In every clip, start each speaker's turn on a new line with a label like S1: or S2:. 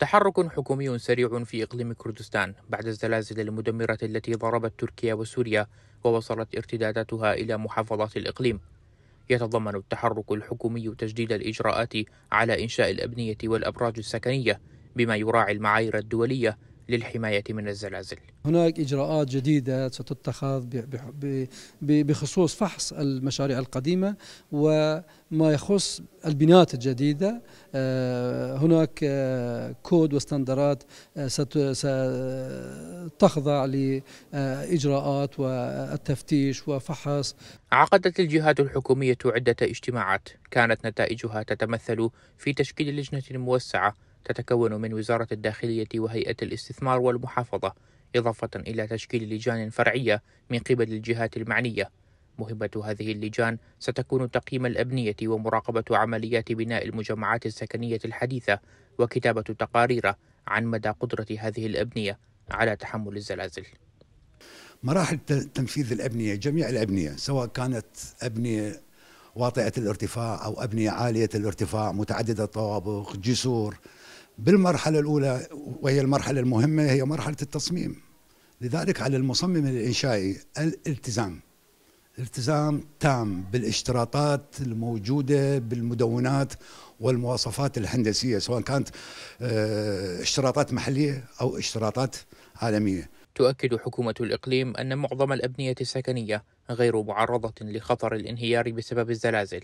S1: تحرك حكومي سريع في إقليم كردستان بعد الزلازل المدمرة التي ضربت تركيا وسوريا ووصلت ارتداداتها إلى محافظات الإقليم. يتضمن التحرك الحكومي تجديد الإجراءات على إنشاء الأبنية والأبراج السكنية بما يراعي المعايير الدولية للحماية من الزلازل
S2: هناك إجراءات جديدة ستتخذ بخصوص فحص المشاريع القديمة وما يخص البنات الجديدة آه، هناك آه، كود واستندرات آه، ستخضع لإجراءات والتفتيش وفحص
S1: عقدت الجهات الحكومية عدة اجتماعات كانت نتائجها تتمثل في تشكيل لجنة موسعة تتكون من وزارة الداخلية وهيئة الاستثمار والمحافظة إضافة إلى تشكيل لجان فرعية من قبل الجهات المعنية مهمة هذه اللجان ستكون تقييم الأبنية ومراقبة عمليات بناء المجمعات السكنية الحديثة وكتابة تقارير عن مدى قدرة هذه الأبنية على تحمل الزلازل
S3: مراحل تنفيذ الأبنية جميع الأبنية سواء كانت أبنية واطئة الارتفاع أو أبنية عالية الارتفاع متعددة الطوابق جسور بالمرحلة الأولى وهي المرحلة المهمة هي مرحلة التصميم لذلك على المصمم الإنشائي الالتزام التزام تام بالاشتراطات الموجودة بالمدونات والمواصفات الهندسية سواء كانت آه، اشتراطات محلية أو اشتراطات عالمية
S1: تؤكد حكومة الإقليم أن معظم الأبنية السكنية غير معرضة لخطر الانهيار بسبب الزلازل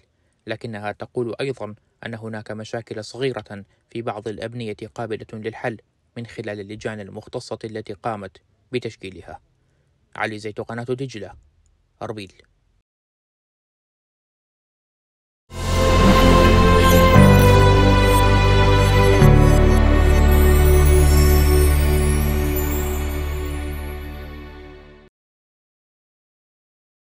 S1: لكنها تقول أيضا أن هناك مشاكل صغيرة في بعض الأبنية قابلة للحل من خلال اللجان المختصة التي قامت بتشكيلها. علي زيت قناة دجلة أربيل